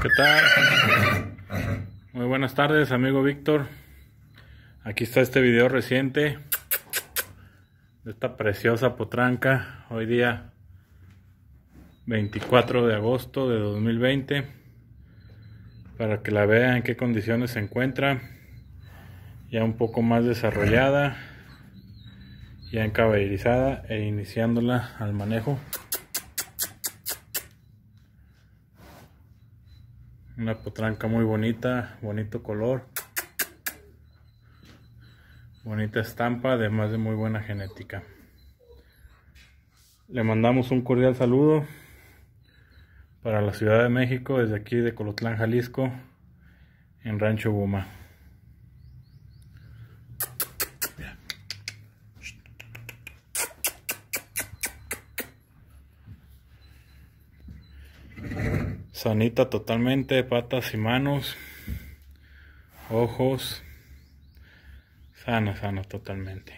¿Qué tal? Muy buenas tardes, amigo Víctor. Aquí está este video reciente de esta preciosa potranca. Hoy día 24 de agosto de 2020. Para que la vea en qué condiciones se encuentra. Ya un poco más desarrollada, ya encaballerizada e iniciándola al manejo. Una potranca muy bonita, bonito color. Bonita estampa, además de muy buena genética. Le mandamos un cordial saludo para la Ciudad de México, desde aquí de Colotlán, Jalisco, en Rancho Guma. sanita totalmente, patas y manos, ojos, sana, sana totalmente.